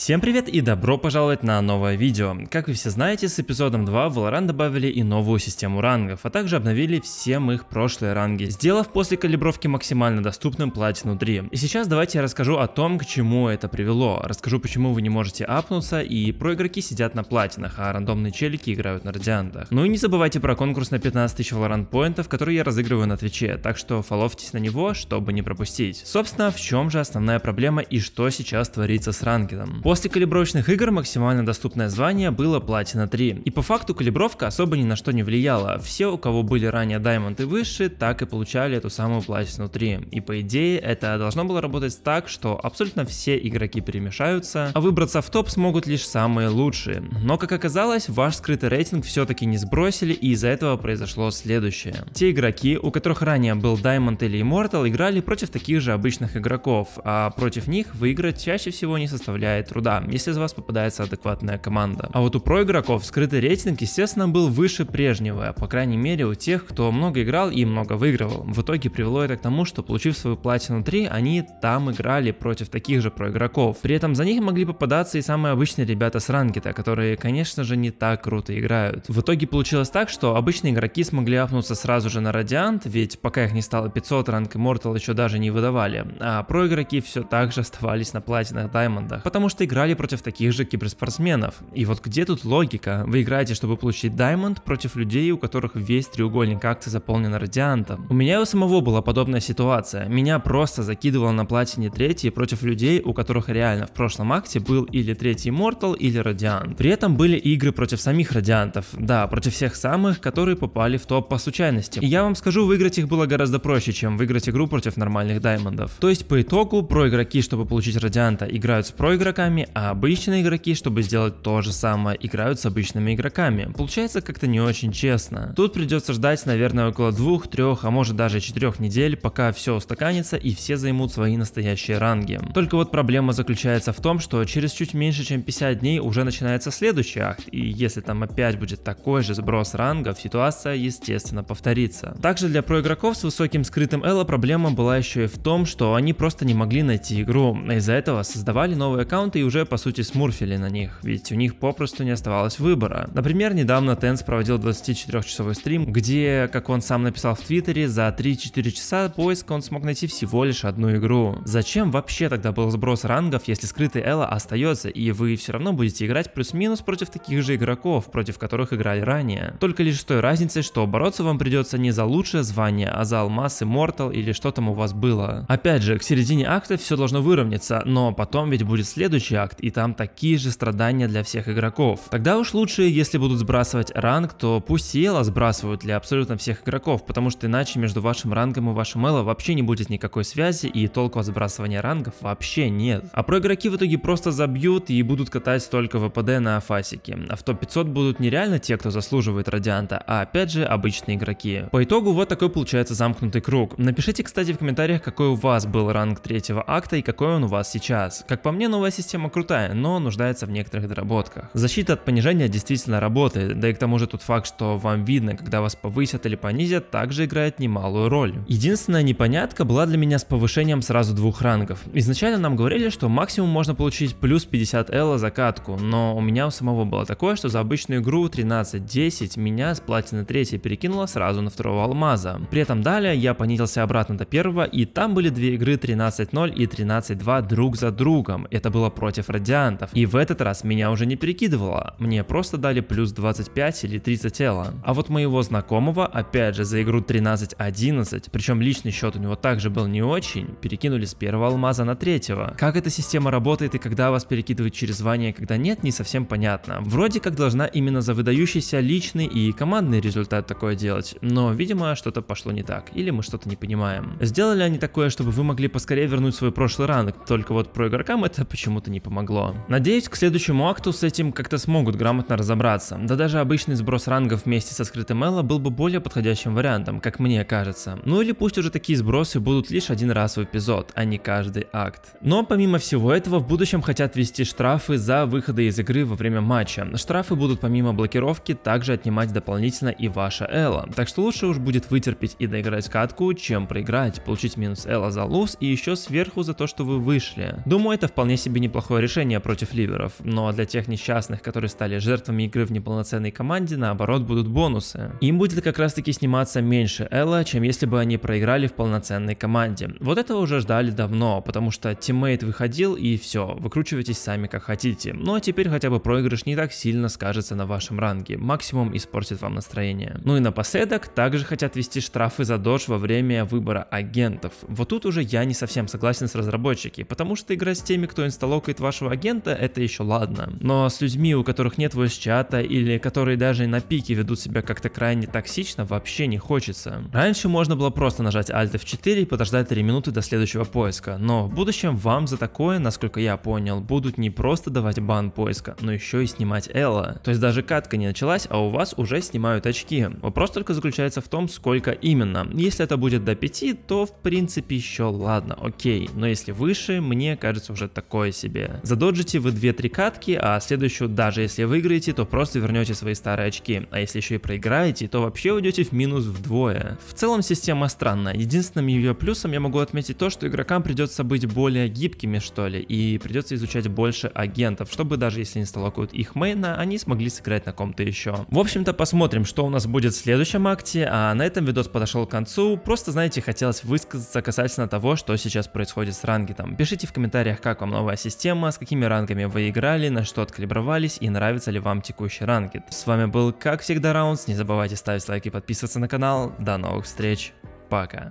Всем привет и добро пожаловать на новое видео. Как вы все знаете, с эпизодом 2 в Valorant добавили и новую систему рангов, а также обновили все их прошлые ранги, сделав после калибровки максимально доступным платину 3. И сейчас давайте я расскажу о том, к чему это привело. Расскажу, почему вы не можете апнуться и про игроки сидят на платинах, а рандомные челики играют на радиантах. Ну и не забывайте про конкурс на 15 тысяч Valorant поинтов, который я разыгрываю на Твиче, так что фоловьтесь на него, чтобы не пропустить. Собственно, в чем же основная проблема и что сейчас творится с рангедом? После калибровочных игр максимально доступное звание было платина 3. И по факту калибровка особо ни на что не влияла. Все, у кого были ранее Diamond выше, так и получали эту самую платину 3. И по идее это должно было работать так, что абсолютно все игроки перемешаются, а выбраться в топ смогут лишь самые лучшие. Но как оказалось, ваш скрытый рейтинг все-таки не сбросили и из-за этого произошло следующее. Те игроки, у которых ранее был Diamond или Immortal, играли против таких же обычных игроков, а против них выиграть чаще всего не составляет труда, если из вас попадается адекватная команда. А вот у про игроков скрытый рейтинг, естественно, был выше прежнего, по крайней мере у тех, кто много играл и много выигрывал. В итоге привело это к тому, что получив свою платину 3, они там играли против таких же про игроков. При этом за них могли попадаться и самые обычные ребята с рангета, которые, конечно же, не так круто играют. В итоге получилось так, что обычные игроки смогли апнуться сразу же на Радиант, ведь пока их не стало 500, ранг Immortal еще даже не выдавали, а про игроки все так же оставались на платинах Даймонда, потому что просто играли против таких же киберспортсменов. И вот где тут логика? Вы играете, чтобы получить даймонд против людей, у которых весь треугольник акции заполнен радиантом. У меня и у самого была подобная ситуация. Меня просто закидывало на платине третий против людей, у которых реально в прошлом акте был или третий Мортал, или Радиант. При этом были игры против самих Радиантов. Да, против всех самых, которые попали в топ по случайности. И я вам скажу, выиграть их было гораздо проще, чем выиграть игру против нормальных даймондов. То есть по итогу про игроки, чтобы получить Радианта, играют с проигроками, игроками, а обычные игроки, чтобы сделать то же самое, играют с обычными игроками. Получается как-то не очень честно. Тут придется ждать, наверное, около двух, трех, а может даже четырех недель, пока все устаканится и все займут свои настоящие ранги. Только вот проблема заключается в том, что через чуть меньше, чем 50 дней уже начинается следующий акт, и если там опять будет такой же сброс рангов, ситуация, естественно, повторится. Также для проигроков с высоким скрытым Элла проблема была еще и в том, что они просто не могли найти игру, из-за этого создавали новые аккаунты и уже по сути смурфили на них, ведь у них попросту не оставалось выбора. Например, недавно Тенс проводил 24-часовой стрим, где, как он сам написал в Твиттере, за 3-4 часа поиска он смог найти всего лишь одну игру. Зачем вообще тогда был сброс рангов, если скрытый Элла остается, и вы все равно будете играть плюс-минус против таких же игроков, против которых играли ранее? Только лишь с той разницей, что бороться вам придется не за лучшее звание, а за алмаз, Мортал или что там у вас было. Опять же, к середине акта все должно выровняться, но потом ведь будет следующий следующий акт, и там такие же страдания для всех игроков. Тогда уж лучше, если будут сбрасывать ранг, то пусть Ела сбрасывают для абсолютно всех игроков, потому что иначе между вашим рангом и вашим Элла вообще не будет никакой связи, и толку от сбрасывания рангов вообще нет. А про игроки в итоге просто забьют и будут катать только ВПД на фасике. А в топ-500 будут нереально те, кто заслуживает Радианта, а опять же обычные игроки. По итогу вот такой получается замкнутый круг. Напишите, кстати, в комментариях, какой у вас был ранг третьего акта и какой он у вас сейчас. Как по мне, новая система система крутая, но нуждается в некоторых доработках. Защита от понижения действительно работает, да и к тому же тот факт, что вам видно, когда вас повысят или понизят, также играет немалую роль. Единственная непонятка была для меня с повышением сразу двух рангов. Изначально нам говорили, что максимум можно получить плюс 50 элла за катку, но у меня у самого было такое, что за обычную игру 13-10 меня с платины 3 перекинуло сразу на второго алмаза. При этом далее я понизился обратно до первого, и там были две игры 13-0 и 13-2 друг за другом. Это было просто против радиантов. И в этот раз меня уже не перекидывало, мне просто дали плюс 25 или 30 тела. А вот моего знакомого, опять же за игру 13-11, причем личный счет у него также был не очень, перекинули с первого алмаза на третьего. Как эта система работает и когда вас перекидывают через звание, когда нет, не совсем понятно. Вроде как должна именно за выдающийся личный и командный результат такое делать, но видимо что-то пошло не так, или мы что-то не понимаем. Сделали они такое, чтобы вы могли поскорее вернуть свой прошлый ранг, только вот про игрокам это почему-то не не помогло. Надеюсь, к следующему акту с этим как-то смогут грамотно разобраться, да даже обычный сброс рангов вместе со скрытым Элла был бы более подходящим вариантом, как мне кажется. Ну или пусть уже такие сбросы будут лишь один раз в эпизод, а не каждый акт. Но помимо всего этого, в будущем хотят ввести штрафы за выходы из игры во время матча. Штрафы будут помимо блокировки также отнимать дополнительно и ваша Элла, так что лучше уж будет вытерпеть и доиграть катку, чем проиграть, получить минус Элла за луз и еще сверху за то, что вы вышли. Думаю, это вполне себе неплохо плохое решение против ливеров, но ну, а для тех несчастных, которые стали жертвами игры в неполноценной команде, наоборот будут бонусы. Им будет как раз таки сниматься меньше Элла, чем если бы они проиграли в полноценной команде. Вот этого уже ждали давно, потому что тиммейт выходил и все, выкручивайтесь сами как хотите. Ну а теперь хотя бы проигрыш не так сильно скажется на вашем ранге, максимум испортит вам настроение. Ну и напоследок, также хотят вести штрафы за дождь во время выбора агентов. Вот тут уже я не совсем согласен с разработчиками, потому что играть с теми, кто инсталлог фоткает вашего агента, это еще ладно. Но с людьми, у которых нет voice-чата или которые даже на пике ведут себя как-то крайне токсично, вообще не хочется. Раньше можно было просто нажать Alt F4 и подождать 3 минуты до следующего поиска, но в будущем вам за такое, насколько я понял, будут не просто давать бан поиска, но еще и снимать Элла. То есть даже катка не началась, а у вас уже снимают очки. Вопрос только заключается в том, сколько именно. Если это будет до 5, то в принципе еще ладно, окей. Но если выше, мне кажется уже такое себе себе. Задоджите вы 2-3 катки, а следующую даже если выиграете, то просто вернете свои старые очки, а если еще и проиграете, то вообще уйдете в минус вдвое. В целом система странная, единственным ее плюсом я могу отметить то, что игрокам придется быть более гибкими что ли, и придется изучать больше агентов, чтобы даже если не столкуют их мейна, они смогли сыграть на ком-то еще. В общем-то посмотрим, что у нас будет в следующем акте, а на этом видос подошел к концу, просто знаете, хотелось высказаться касательно того, что сейчас происходит с рангетом. Пишите в комментариях, как вам новая система, система, с какими рангами вы играли, на что откалибровались и нравится ли вам текущий рангет. С вами был, как всегда, Раундс. Не забывайте ставить лайки и подписываться на канал. До новых встреч. Пока.